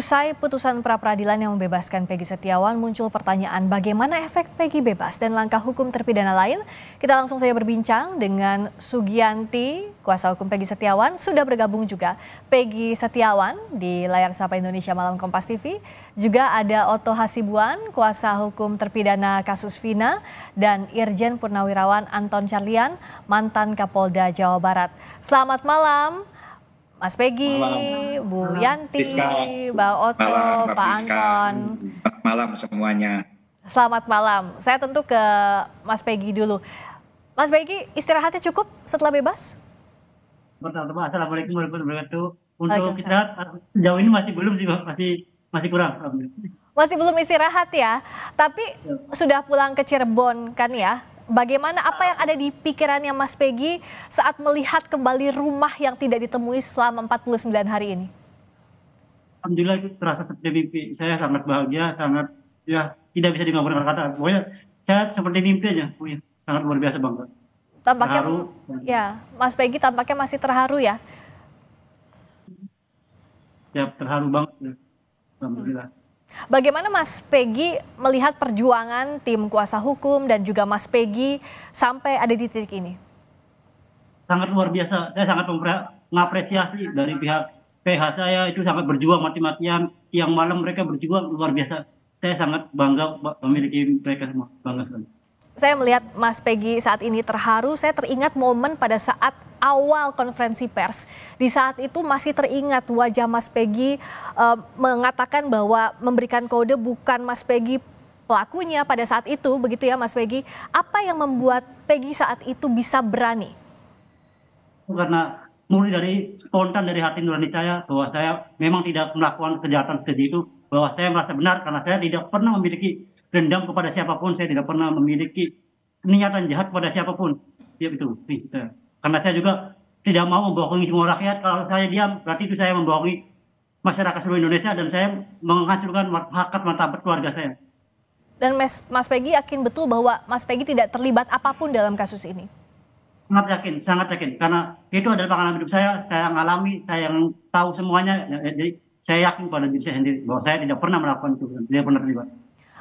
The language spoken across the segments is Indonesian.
Usai putusan pra-peradilan yang membebaskan Peggy Setiawan, muncul pertanyaan bagaimana efek Peggy bebas dan langkah hukum terpidana lain. Kita langsung saja berbincang dengan Sugianti, kuasa hukum Peggy Setiawan. Sudah bergabung juga Peggy Setiawan di layar Sapa Indonesia Malam Kompas TV. Juga ada Otto Hasibuan, kuasa hukum terpidana kasus Vina, dan Irjen Purnawirawan Anton Carlian, mantan Kapolda Jawa Barat. Selamat malam. Mas Peggy, malam. Bu malam. Yanti, Siska. Mbak Oto, malam, Pak Fiska. Anton. Malam semuanya. Selamat malam. Saya tentu ke Mas Peggy dulu. Mas Peggy istirahatnya cukup setelah bebas? Pertama, Assalamualaikum warahmatullahi wabarakatuh. Untuk istirahat sejauh ini masih belum sih, masih masih kurang. Masih belum istirahat ya, tapi ya. sudah pulang ke Cirebon kan ya? bagaimana apa yang ada di pikirannya Mas Pegi saat melihat kembali rumah yang tidak ditemui selama 49 hari ini? Alhamdulillah itu terasa seperti mimpi. Saya sangat bahagia, sangat ya tidak bisa dengan kata. Pokoknya saya seperti mimpi aja. Pokoknya sangat luar biasa bangga. Tampaknya terharu, ya. ya, Mas Pegi tampaknya masih terharu ya. Ya terharu banget. Ya. Alhamdulillah. Hmm. Bagaimana Mas Pegi melihat perjuangan tim kuasa hukum dan juga Mas Pegi sampai ada di titik ini? Sangat luar biasa. Saya sangat mengapresiasi dari pihak PH saya itu sangat berjuang mati-matian. Siang malam mereka berjuang luar biasa. Saya sangat bangga memiliki mereka semua. Bangga sekali saya melihat Mas Peggy saat ini terharu, saya teringat momen pada saat awal konferensi pers. Di saat itu masih teringat wajah Mas Peggy eh, mengatakan bahwa memberikan kode bukan Mas Peggy pelakunya pada saat itu, begitu ya Mas Peggy. Apa yang membuat Peggy saat itu bisa berani? Karena murni dari spontan dari hati nurani saya bahwa saya memang tidak melakukan kejahatan seperti itu, bahwa saya merasa benar karena saya tidak pernah memiliki dendam kepada siapapun, saya tidak pernah memiliki niatan jahat kepada siapapun. Ya itu prinsipnya. Karena saya juga tidak mau membohongi semua rakyat. Kalau saya diam, berarti itu saya membohongi masyarakat seluruh Indonesia dan saya menghancurkan hak martabat keluarga saya. Dan Mas, Mas Peggy yakin betul bahwa Mas Peggy tidak terlibat apapun dalam kasus ini? Sangat yakin, sangat yakin. Karena itu adalah pengalaman hidup saya, saya mengalami, saya yang tahu semuanya. Ya, ya, jadi saya yakin pada diri saya sendiri bahwa saya tidak pernah melakukan itu, tidak pernah terlibat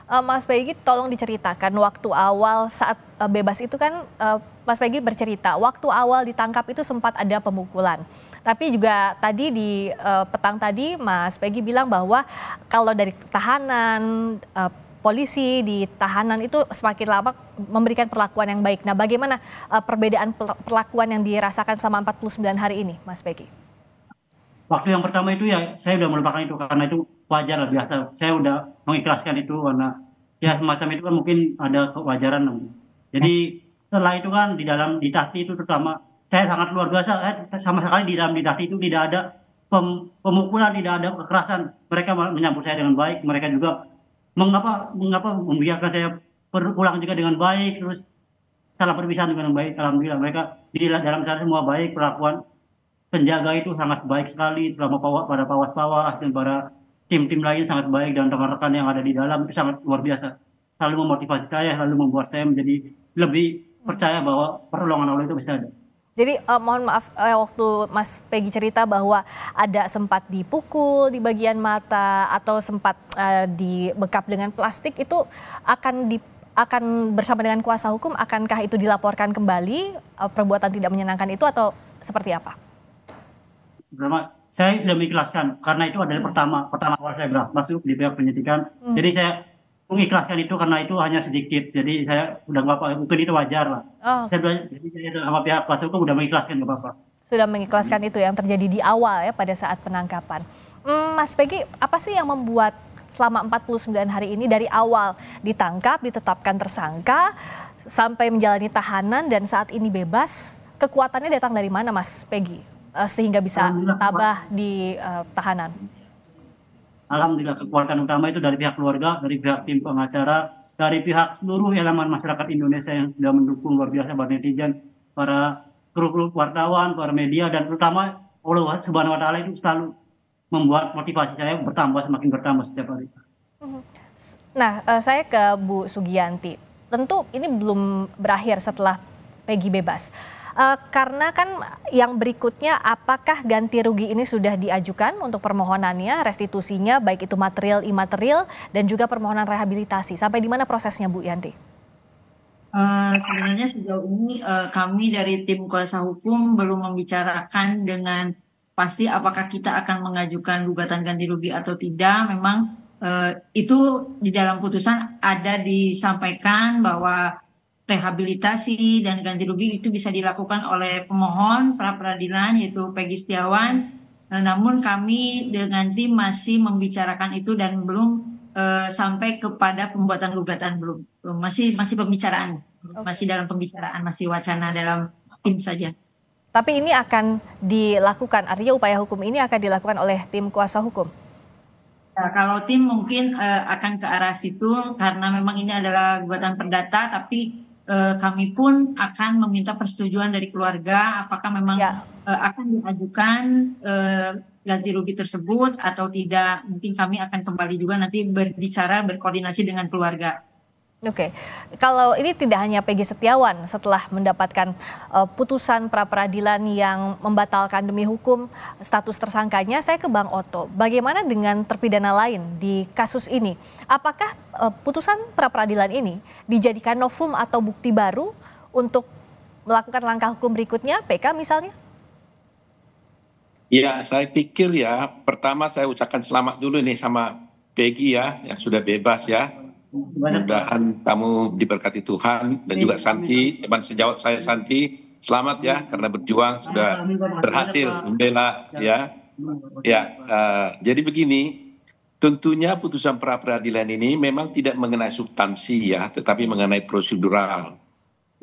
uh, Mas Peggy tolong diceritakan waktu awal saat uh, bebas itu kan uh, Mas Peggy bercerita waktu awal ditangkap itu sempat ada pemukulan. Tapi juga tadi di uh, petang tadi Mas Peggy bilang bahwa kalau dari tahanan uh, polisi di tahanan itu semakin lama memberikan perlakuan yang baik. Nah, bagaimana uh, perbedaan perlakuan yang dirasakan selama 49 hari ini, Mas Peggy? waktu yang pertama itu ya saya udah melupakan itu karena itu wajar lah biasa saya udah mengikhlaskan itu karena ya semacam itu kan mungkin ada kewajaran jadi setelah itu kan di dalam di tahti itu terutama saya sangat luar biasa eh, sama sekali di dalam di tahti itu tidak ada pem, pemukulan tidak ada kekerasan mereka menyambut saya dengan baik mereka juga mengapa mengapa membiarkan saya pulang juga dengan baik terus salah perpisahan dengan baik alhamdulillah mereka di dalam sana semua baik perlakuan penjaga itu sangat baik sekali selama pawa, pada pawas-pawas dan para tim-tim lain sangat baik dan rekan-rekan yang ada di dalam itu sangat luar biasa selalu memotivasi saya selalu membuat saya menjadi lebih percaya bahwa pertolongan Allah itu bisa ada. Jadi uh, mohon maaf uh, waktu Mas Peggy cerita bahwa ada sempat dipukul di bagian mata atau sempat uh, dibekap dengan plastik itu akan di akan bersama dengan kuasa hukum akankah itu dilaporkan kembali uh, perbuatan tidak menyenangkan itu atau seperti apa? berapa saya sudah mengikhlaskan karena itu adalah hmm. pertama pertama kali saya masuk di pihak penyidikan hmm. jadi saya mengikhlaskan itu karena itu hanya sedikit jadi saya udah nggak apa mungkin itu wajar lah oh. saya jadi saya sama pihak kuasa hukum sudah mengikhlaskan nggak apa-apa sudah mengikhlaskan hmm. itu yang terjadi di awal ya pada saat penangkapan hmm, Mas Peggy apa sih yang membuat selama 49 hari ini dari awal ditangkap ditetapkan tersangka sampai menjalani tahanan dan saat ini bebas kekuatannya datang dari mana Mas Peggy uh, sehingga bisa tabah di uh, tahanan? Alhamdulillah kekuatan utama itu dari pihak keluarga, dari pihak tim pengacara, dari pihak seluruh elemen masyarakat Indonesia yang sudah mendukung luar biasa para netizen, para kru-kru wartawan, para media dan terutama Allah Subhanahu wa taala itu selalu membuat motivasi saya bertambah semakin bertambah setiap hari. Mm-hmm. Nah, eh, saya ke Bu Sugianti. Tentu ini belum berakhir setelah Peggy bebas uh, karena kan yang berikutnya apakah ganti rugi ini sudah diajukan untuk permohonannya, restitusinya baik itu material imaterial dan juga permohonan rehabilitasi. Sampai di mana prosesnya Bu Yanti? Uh, sebenarnya sejauh ini uh, kami dari tim kuasa hukum belum membicarakan dengan pasti apakah kita akan mengajukan gugatan ganti rugi atau tidak. Memang uh, itu di dalam putusan ada disampaikan bahwa rehabilitasi dan ganti rugi itu bisa dilakukan oleh pemohon pra peradilan yaitu Peggy Setiawan. Nah, namun kami dengan tim masih membicarakan itu dan belum uh, sampai kepada pembuatan gugatan belum, masih masih pembicaraan okay. masih dalam pembicaraan masih wacana dalam tim saja. Tapi ini akan dilakukan artinya upaya hukum ini akan dilakukan oleh tim kuasa hukum. Nah, kalau tim mungkin uh, akan ke arah situ karena memang ini adalah gugatan perdata tapi eh, kami pun akan meminta persetujuan dari keluarga apakah memang ya. eh, akan diajukan eh, ganti rugi tersebut atau tidak. Mungkin kami akan kembali juga nanti berbicara berkoordinasi dengan keluarga. Oke, okay. kalau ini tidak hanya Peggy Setiawan setelah mendapatkan uh, putusan pra peradilan yang membatalkan demi hukum status tersangkanya, saya ke Bang Oto. Bagaimana dengan terpidana lain di kasus ini? Apakah uh, putusan pra peradilan ini dijadikan novum atau bukti baru untuk melakukan langkah hukum berikutnya, PK misalnya? Ya, saya pikir ya, pertama saya ucapkan selamat dulu nih sama Peggy ya, yang sudah bebas ya Mudah-mudahan kamu diberkati Tuhan dan juga Santi, teman sejawat saya Santi. Selamat ya karena berjuang sudah berhasil membela ya. Ya, uh, jadi begini, tentunya putusan pra peradilan ini memang tidak mengenai substansi ya, tetapi mengenai prosedural.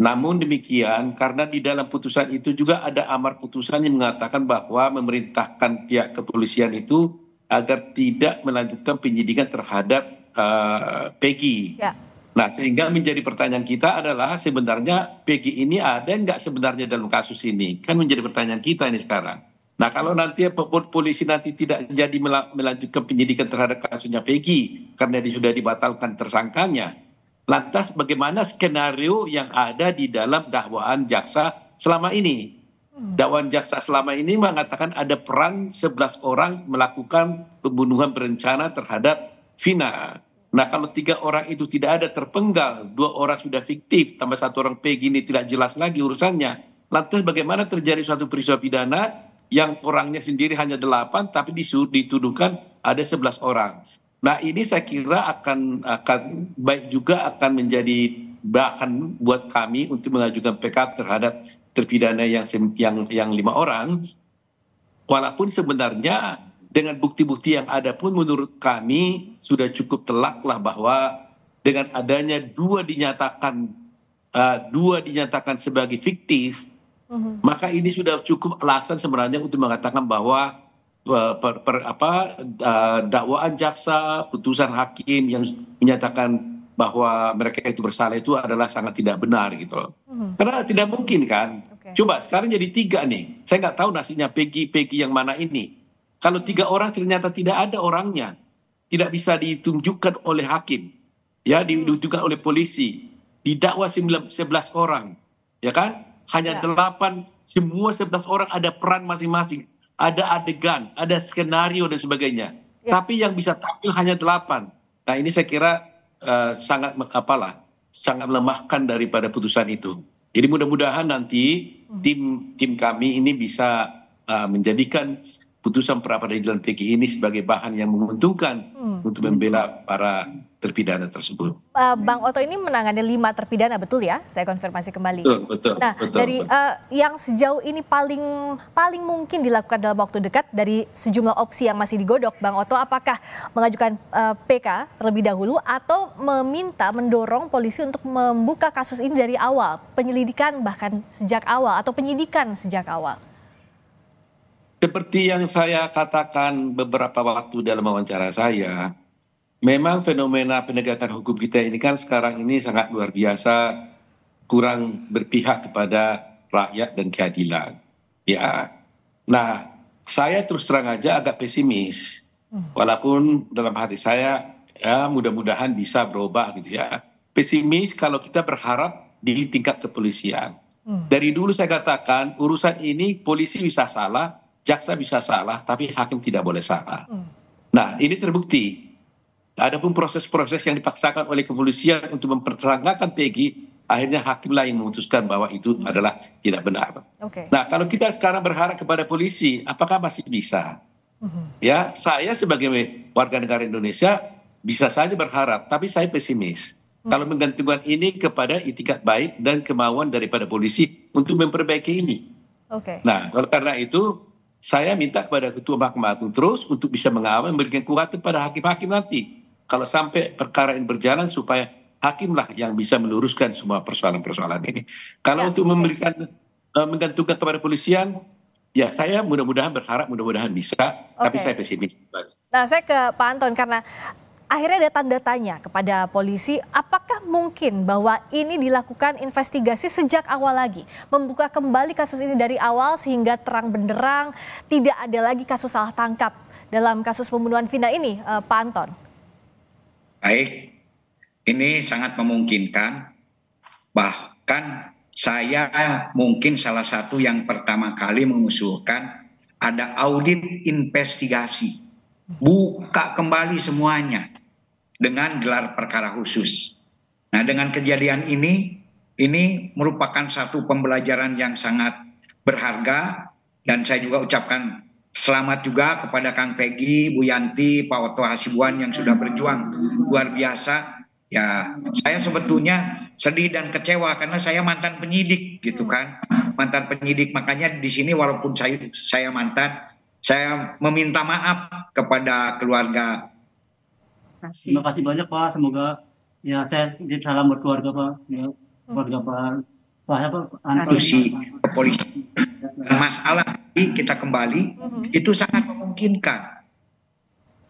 Namun demikian, karena di dalam putusan itu juga ada amar putusan yang mengatakan bahwa memerintahkan pihak kepolisian itu agar tidak melanjutkan penyidikan terhadap Eh, pegi ya. nah sehingga menjadi pertanyaan kita adalah sebenarnya pg ini ada nggak sebenarnya dalam kasus ini kan menjadi pertanyaan kita ini sekarang nah kalau nanti polisi nanti tidak jadi melanjutkan penyidikan terhadap kasusnya pegi karena dia sudah dibatalkan tersangkanya Lantas bagaimana skenario yang ada di dalam dakwaan jaksa selama ini? Hmm. Dakwaan jaksa selama ini mengatakan ada peran 11 orang melakukan pembunuhan berencana terhadap Vina. Nah kalau tiga orang itu tidak ada terpenggal, dua orang sudah fiktif, tambah satu orang Pg ini tidak jelas lagi urusannya. Lantas bagaimana terjadi suatu peristiwa pidana yang orangnya sendiri hanya delapan, tapi dituduhkan ada sebelas orang. Nah ini saya kira akan akan baik juga akan menjadi bahan buat kami untuk mengajukan PK terhadap terpidana yang yang yang lima orang walaupun sebenarnya dengan bukti-bukti yang ada pun menurut kami sudah cukup telak lah bahwa dengan adanya dua dinyatakan uh, dua dinyatakan sebagai fiktif uhum. maka ini sudah cukup alasan sebenarnya untuk mengatakan bahwa uh, per, per, apa uh, dakwaan jaksa putusan hakim yang menyatakan bahwa mereka itu bersalah itu adalah sangat tidak benar gitu loh. Uhum. Karena tidak mungkin kan. Okay. Coba sekarang jadi tiga nih. Saya nggak tahu nasinya Peggy Peggy yang mana ini kalau tiga orang ternyata tidak ada orangnya, tidak bisa ditunjukkan oleh hakim, ya hmm. ditunjukkan oleh polisi, didakwa 11 orang, ya kan? Hanya ya. delapan, 8, semua 11 orang ada peran masing-masing, ada adegan, ada skenario dan sebagainya. Ya. Tapi yang bisa tampil hanya delapan. Nah ini saya kira uh, sangat apalah, sangat melemahkan daripada putusan itu. Jadi mudah-mudahan nanti hmm. tim tim kami ini bisa uh, menjadikan putusan pra peradilan PG ini sebagai bahan yang menguntungkan hmm. untuk membela para terpidana tersebut. Uh, Bang Oto ini menangani lima terpidana betul ya? Saya konfirmasi kembali. Betul, betul. Nah, betul, dari betul. Uh, yang sejauh ini paling paling mungkin dilakukan dalam waktu dekat dari sejumlah opsi yang masih digodok, Bang Oto, apakah mengajukan uh, eh, PK terlebih dahulu atau meminta mendorong polisi untuk membuka kasus ini dari awal, penyelidikan bahkan sejak awal atau penyidikan sejak awal? Seperti yang saya katakan beberapa waktu dalam wawancara saya, memang fenomena penegakan hukum kita ini kan sekarang ini sangat luar biasa, kurang berpihak kepada rakyat dan keadilan. Ya. Nah, saya terus terang aja agak pesimis. Hmm. Walaupun dalam hati saya ya mudah-mudahan bisa berubah gitu ya. Pesimis kalau kita berharap di tingkat kepolisian. Hmm. Dari dulu saya katakan urusan ini polisi bisa salah, jaksa bisa salah tapi hakim tidak boleh salah. Hmm. Nah, ini terbukti. Adapun proses-proses yang dipaksakan oleh kepolisian untuk mempertanggakan Pegi akhirnya hakim lain memutuskan bahwa itu hmm. adalah tidak benar. Okay. Nah, kalau kita sekarang berharap kepada polisi, apakah masih bisa? Hmm. Ya, saya sebagai warga negara Indonesia bisa saja berharap, tapi saya pesimis. Hmm. Kalau menggantungkan ini kepada itikat baik dan kemauan daripada polisi untuk memperbaiki ini. Okay. Nah, karena itu saya minta kepada Ketua Mahkamah Agung terus untuk bisa mengawal memberikan kuat kepada hakim-hakim nanti. Kalau sampai perkara ini berjalan supaya hakimlah yang bisa meluruskan semua persoalan-persoalan ini. Kalau ya, untuk memberikan uh, menggantungkan kepada polisian, ya saya mudah-mudahan berharap mudah-mudahan bisa, okay. tapi saya pesimis. Nah, saya ke Pak Anton karena akhirnya ada tanda tanya kepada polisi apakah mungkin bahwa ini dilakukan investigasi sejak awal lagi membuka kembali kasus ini dari awal sehingga terang benderang tidak ada lagi kasus salah tangkap dalam kasus pembunuhan Vina ini eh, Pak Anton baik ini sangat memungkinkan bahkan saya mungkin salah satu yang pertama kali mengusulkan ada audit investigasi buka kembali semuanya dengan gelar perkara khusus. Nah, dengan kejadian ini ini merupakan satu pembelajaran yang sangat berharga dan saya juga ucapkan Selamat juga kepada Kang Peggy, Bu Yanti, Pak Oto Hasibuan yang sudah berjuang luar biasa. Ya, saya sebetulnya sedih dan kecewa karena saya mantan penyidik gitu kan. Mantan penyidik makanya di sini walaupun saya saya mantan saya meminta maaf kepada keluarga. Terima kasih banyak Pak. Semoga ya saya salam buat keluarga Pak. Ya, keluarga Pak. Pak apa? Polisi, kepolisian. Masalah kita kembali uh mhm. -huh. itu sangat memungkinkan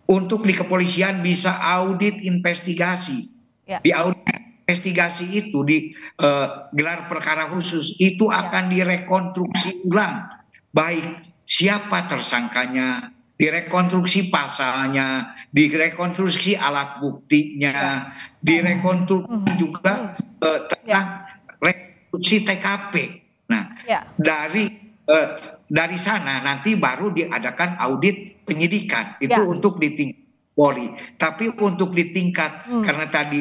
untuk di kepolisian bisa audit investigasi. Ya. Di audit investigasi itu di uh, gelar perkara khusus itu ya. akan direkonstruksi ulang baik siapa tersangkanya, direkonstruksi pasalnya, direkonstruksi alat buktinya, direkonstruksi hmm. juga uh, tentang ya. rekonstruksi TKP. Nah, ya. dari uh, dari sana nanti baru diadakan audit penyidikan itu ya. untuk di tingkat Polri. Tapi untuk di tingkat hmm. karena tadi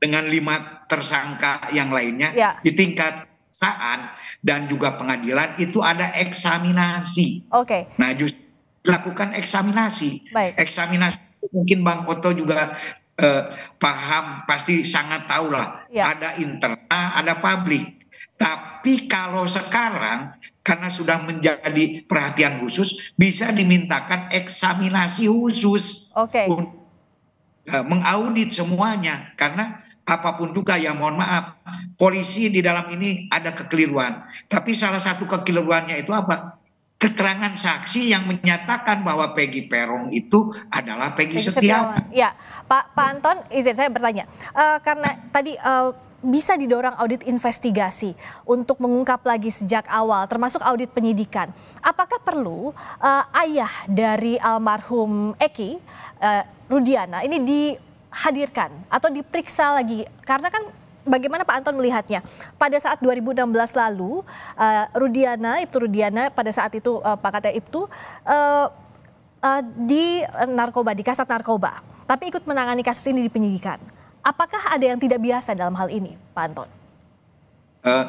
dengan lima tersangka yang lainnya ya. di tingkat saan dan juga pengadilan itu ada eksaminasi. Oke. Okay. Nah justru lakukan eksaminasi. Baik. Eksaminasi mungkin Bang Oto juga eh, paham pasti sangat tahu lah. Ya. Ada internal, ada publik. Tapi kalau sekarang karena sudah menjadi perhatian khusus bisa dimintakan eksaminasi khusus. Oke. Okay. Eh, mengaudit semuanya karena apapun juga ya mohon maaf polisi di dalam ini ada kekeliruan tapi salah satu kekeliruannya itu apa keterangan saksi yang menyatakan bahwa Peggy Perong itu adalah Peggy, Peggy Setiawan. Setiawan. Ya, Pak Pak Anton, izin saya bertanya. Uh, karena tadi uh, bisa didorong audit investigasi untuk mengungkap lagi sejak awal, termasuk audit penyidikan. Apakah perlu uh, ayah dari almarhum Eki uh, Rudiana ini di dihadirkan atau diperiksa lagi? Karena kan bagaimana Pak Anton melihatnya? Pada saat 2016 lalu, uh, Rudiana, Ibtu Rudiana pada saat itu uh, Pak Kata Ibtu uh, uh, di narkoba, di kasat narkoba, tapi ikut menangani kasus ini di penyidikan. Apakah ada yang tidak biasa dalam hal ini, Pak Anton? Uh,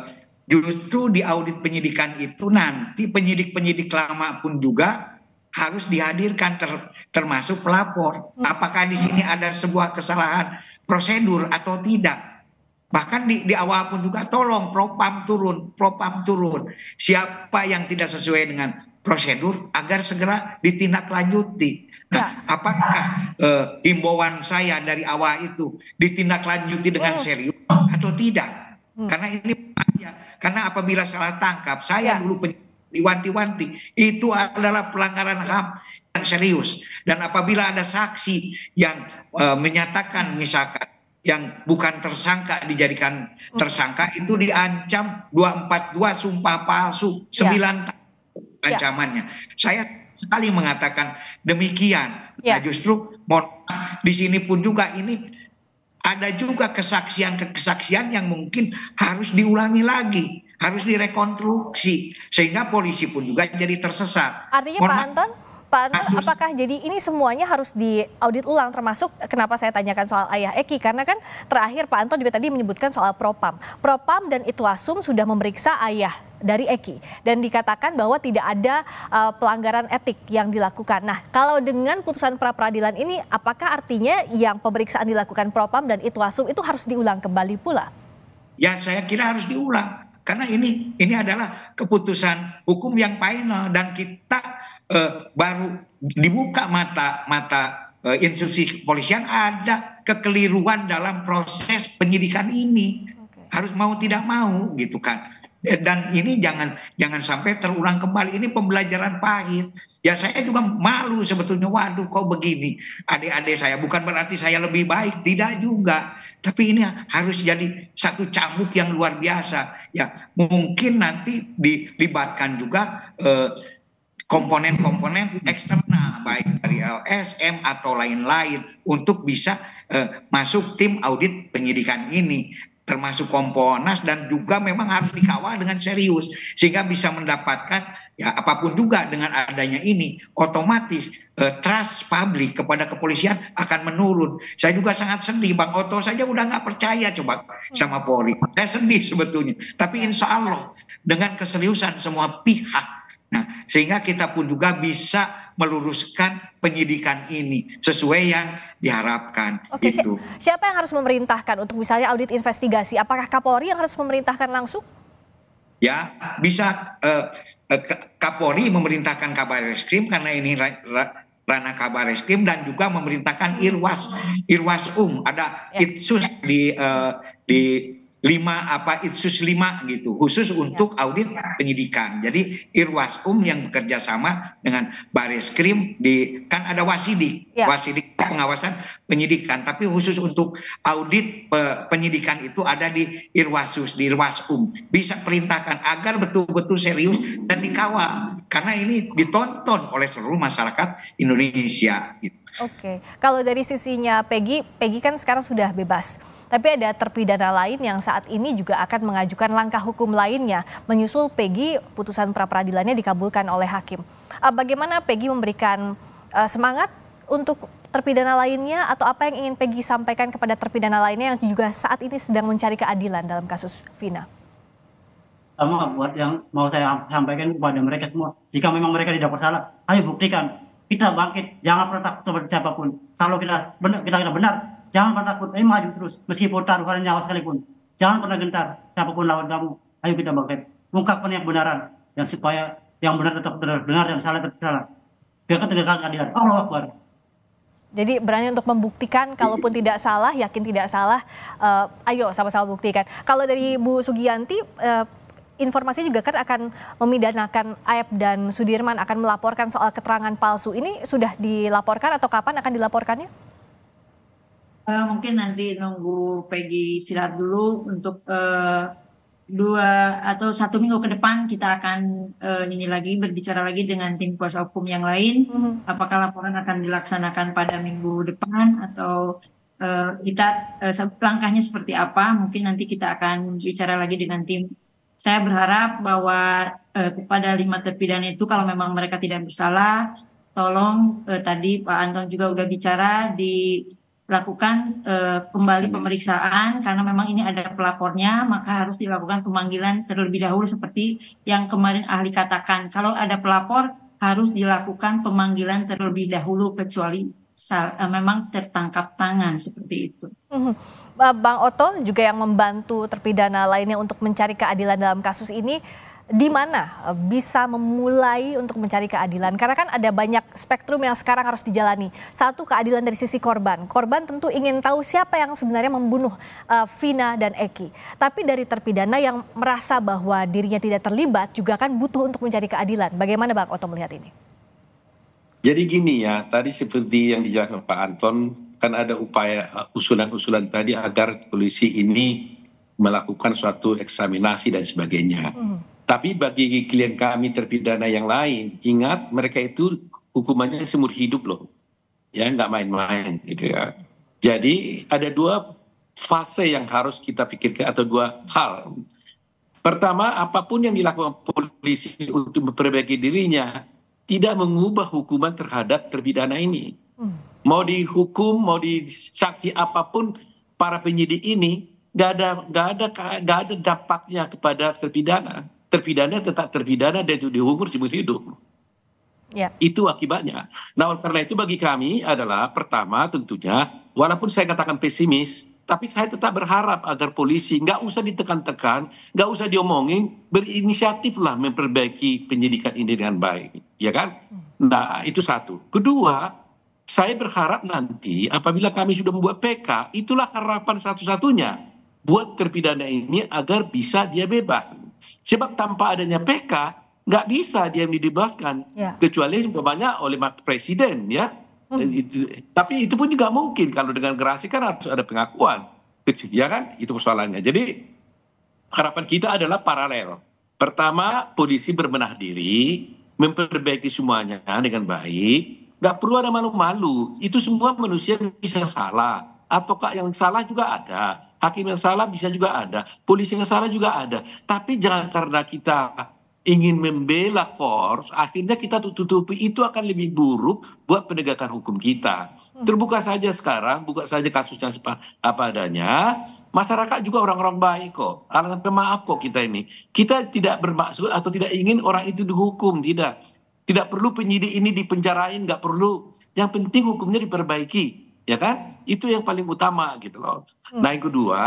justru di audit penyidikan itu nanti penyidik-penyidik lama pun juga harus dihadirkan ter, termasuk pelapor. Hmm. Apakah di sini ada sebuah kesalahan prosedur atau tidak? Bahkan di, di awal pun juga tolong propam turun, propam turun. Siapa yang tidak sesuai dengan prosedur agar segera ditindaklanjuti. Nah, ya. apakah uh, himbauan saya dari awal itu ditindaklanjuti dengan hmm. serius atau tidak? Hmm. Karena ini karena apabila salah tangkap, saya ya. dulu penyakit diwanti-wanti. Itu adalah pelanggaran HAM yang serius. Dan apabila ada saksi yang e, menyatakan misalkan yang bukan tersangka dijadikan oh. tersangka itu diancam 242 sumpah palsu 9 ya. ya. ancamannya. Ya. Saya sekali mengatakan demikian. Ya. Nah, justru di sini pun juga ini ada juga kesaksian-kesaksian yang mungkin harus diulangi lagi harus direkonstruksi sehingga polisi pun juga jadi tersesat. Artinya Mohon Pak Anton, Pak Anton kasus, apakah jadi ini semuanya harus diaudit ulang termasuk kenapa saya tanyakan soal Ayah Eki karena kan terakhir Pak Anton juga tadi menyebutkan soal Propam. Propam dan Itwasum sudah memeriksa Ayah dari Eki dan dikatakan bahwa tidak ada uh, pelanggaran etik yang dilakukan. Nah, kalau dengan putusan pra peradilan ini apakah artinya yang pemeriksaan dilakukan Propam dan Itwasum itu harus diulang kembali pula? Ya, saya kira harus diulang karena ini ini adalah keputusan hukum yang final dan kita eh, baru dibuka mata mata eh, institusi kepolisian ada kekeliruan dalam proses penyidikan ini okay. harus mau tidak mau gitu kan eh, dan ini jangan jangan sampai terulang kembali ini pembelajaran pahit ya saya juga malu sebetulnya waduh kok begini adik-adik saya bukan berarti saya lebih baik tidak juga tapi ini harus jadi satu cambuk yang luar biasa. Ya, mungkin nanti dilibatkan juga eh, komponen-komponen eh, eksternal baik dari LSM atau lain-lain untuk bisa eh, masuk tim audit penyidikan ini termasuk Komponas dan juga memang harus dikawal dengan serius sehingga bisa mendapatkan ya apapun juga dengan adanya ini otomatis eh, trust publik kepada kepolisian akan menurun. Saya juga sangat sedih Bang Oto saja udah nggak percaya coba hmm. sama Polri. Saya sedih sebetulnya. Tapi hmm. insya Allah dengan keseriusan semua pihak, nah sehingga kita pun juga bisa meluruskan penyidikan ini sesuai yang diharapkan. Oke, itu. si gitu. siapa yang harus memerintahkan untuk misalnya audit investigasi? Apakah Kapolri yang harus memerintahkan langsung? Ya, bisa eh, eh Kapolri memerintahkan Kabar Reskrim karena ini ra, ra, ranah Kabar Reskrim dan juga memerintahkan Irwas Irwas Um ada ya. itsus di eh, di lima apa itsus lima gitu khusus iya. untuk audit penyidikan. Jadi Irwasum yang bekerja sama dengan baris krim di kan ada Wasidik, ya. Wasidik pengawasan penyidikan, tapi khusus untuk audit pe, penyidikan itu ada di Irwasus, di Irwasum. Bisa perintahkan agar betul-betul serius dan dikawal karena ini ditonton oleh seluruh masyarakat Indonesia gitu. Oke, kalau dari sisinya Peggy, Peggy kan sekarang sudah bebas. Tapi ada terpidana lain yang saat ini juga akan mengajukan langkah hukum lainnya menyusul Pegi putusan pra peradilannya dikabulkan oleh hakim. Eh, bagaimana Pegi memberikan eh, semangat untuk terpidana lainnya atau apa yang ingin Pegi sampaikan kepada terpidana lainnya yang juga saat ini sedang mencari keadilan dalam kasus Vina? Sama eh, buat yang mau saya sampaikan kepada mereka semua, jika memang mereka tidak bersalah, ayo buktikan kita bangkit, jangan pernah takut siapapun. Kalau kita benar, kita, kita benar, Jangan pernah takut, ayo maju terus. Meskipun taruhan nyawa sekalipun. Jangan pernah gentar, siapapun lawan kamu. Ayo kita bangkit. Ungkapkan yang benaran. Yang supaya yang benar tetap benar, benar yang salah tetap salah. Biarkan tegakkan keadilan. Allah Akbar. Jadi berani untuk membuktikan kalaupun tidak salah, yakin tidak salah, uh, ayo sama-sama buktikan. Kalau dari Bu Sugianti uh, eh, informasinya juga kan akan memidanakan Aep dan Sudirman akan melaporkan soal keterangan palsu. Ini sudah dilaporkan atau kapan akan dilaporkannya? Uh, mungkin nanti nunggu Peggy silat dulu untuk uh, dua atau satu minggu ke depan kita akan uh, ini lagi berbicara lagi dengan tim kuasa hukum yang lain. Mm-hmm. Apakah laporan akan dilaksanakan pada minggu depan atau uh, kita uh, langkahnya seperti apa? Mungkin nanti kita akan bicara lagi dengan tim. Saya berharap bahwa uh, kepada lima terpidana itu kalau memang mereka tidak bersalah, tolong uh, tadi Pak Anton juga udah bicara di lakukan uh, kembali pemeriksaan karena memang ini ada pelapornya maka harus dilakukan pemanggilan terlebih dahulu seperti yang kemarin ahli katakan kalau ada pelapor harus dilakukan pemanggilan terlebih dahulu kecuali sal, uh, memang tertangkap tangan seperti itu. Mhm. Bang Oto juga yang membantu terpidana lainnya untuk mencari keadilan dalam kasus ini di mana eh, bisa memulai untuk mencari keadilan? Karena kan ada banyak spektrum yang sekarang harus dijalani. Satu keadilan dari sisi korban. Korban tentu ingin tahu siapa yang sebenarnya membunuh uh, Vina dan Eki. Tapi dari terpidana yang merasa bahwa dirinya tidak terlibat juga kan butuh untuk mencari keadilan. Bagaimana Bang Oto melihat ini? Jadi gini ya, tadi seperti yang dijelaskan Pak Anton, kan ada upaya eh, usulan-usulan tadi agar polisi ini melakukan suatu eksaminasi dan sebagainya. Mm tapi bagi klien kami terpidana yang lain ingat mereka itu hukumannya seumur hidup loh ya nggak main-main gitu ya jadi ada dua fase yang harus kita pikirkan atau dua hal pertama apapun yang dilakukan polisi untuk memperbaiki dirinya tidak mengubah hukuman terhadap terpidana ini hmm. mau dihukum mau disaksi apapun para penyidik ini nggak ada nggak ada nggak ada dampaknya kepada terpidana terpidana tetap terpidana dan dihukum seumur hidup. Ya. Itu akibatnya. Nah, oleh karena itu bagi kami adalah pertama tentunya, walaupun saya katakan pesimis, tapi saya tetap berharap agar polisi nggak usah ditekan-tekan, nggak usah diomongin, berinisiatiflah memperbaiki penyidikan ini dengan baik, ya kan? Hmm. Nah, itu satu. Kedua, saya berharap nanti apabila kami sudah membuat PK, itulah harapan satu-satunya buat terpidana ini agar bisa dia bebas. Sebab tanpa adanya PK nggak bisa dia dibebaskan ya. kecuali sebabnya oleh presiden ya. Hmm. Eh, itu, tapi itu pun juga mungkin kalau dengan gerasi kan harus ada pengakuan. Ya kan? Itu persoalannya. Jadi harapan kita adalah paralel. Pertama, polisi berbenah diri, memperbaiki semuanya dengan baik. Nggak perlu ada malu-malu. Itu semua manusia bisa salah ataukah yang salah juga ada, hakim yang salah bisa juga ada, polisi yang salah juga ada. Tapi jangan karena kita ingin membela kors, akhirnya kita tutupi itu akan lebih buruk buat penegakan hukum kita. Hmm. Terbuka saja sekarang, buka saja kasusnya apa adanya. Masyarakat juga orang-orang baik kok. Alasan pemaaf kok kita ini. Kita tidak bermaksud atau tidak ingin orang itu dihukum, tidak. Tidak perlu penyidik ini dipenjarain, nggak perlu. Yang penting hukumnya diperbaiki ya kan itu yang paling utama gitu loh hmm. nah yang kedua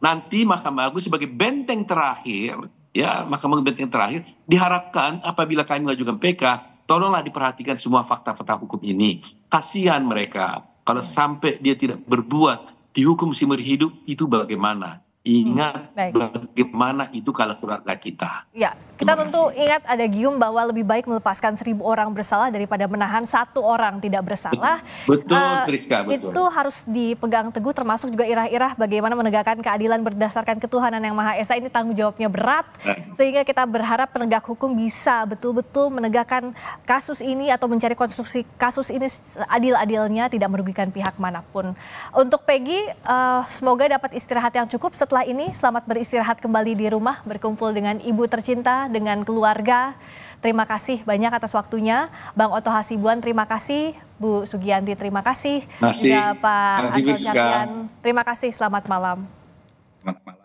nanti Mahkamah Agung sebagai benteng terakhir ya Mahkamah Agung benteng terakhir diharapkan apabila kami mengajukan PK tolonglah diperhatikan semua fakta-fakta hukum ini kasihan mereka kalau sampai dia tidak berbuat dihukum seumur hidup itu bagaimana Hmm, ingat baik. bagaimana itu kalau keluarga kita. Ya, kita tentu ingat ada gium bahwa lebih baik melepaskan seribu orang bersalah daripada menahan satu orang tidak bersalah. Betul, uh, betul. Itu harus dipegang teguh termasuk juga irah-irah bagaimana menegakkan keadilan berdasarkan ketuhanan yang Maha Esa ini tanggung jawabnya berat. Baik. Sehingga kita berharap penegak hukum bisa betul-betul menegakkan kasus ini atau mencari konstruksi kasus ini adil-adilnya tidak merugikan pihak manapun. Untuk Peggy, uh, semoga dapat istirahat yang cukup setelah ini selamat beristirahat kembali di rumah, berkumpul dengan ibu tercinta, dengan keluarga. Terima kasih banyak atas waktunya. Bang Oto Hasibuan, terima kasih. Bu Sugianti, terima kasih. Juga Pak Anton Terima kasih, selamat malam. Selamat malam.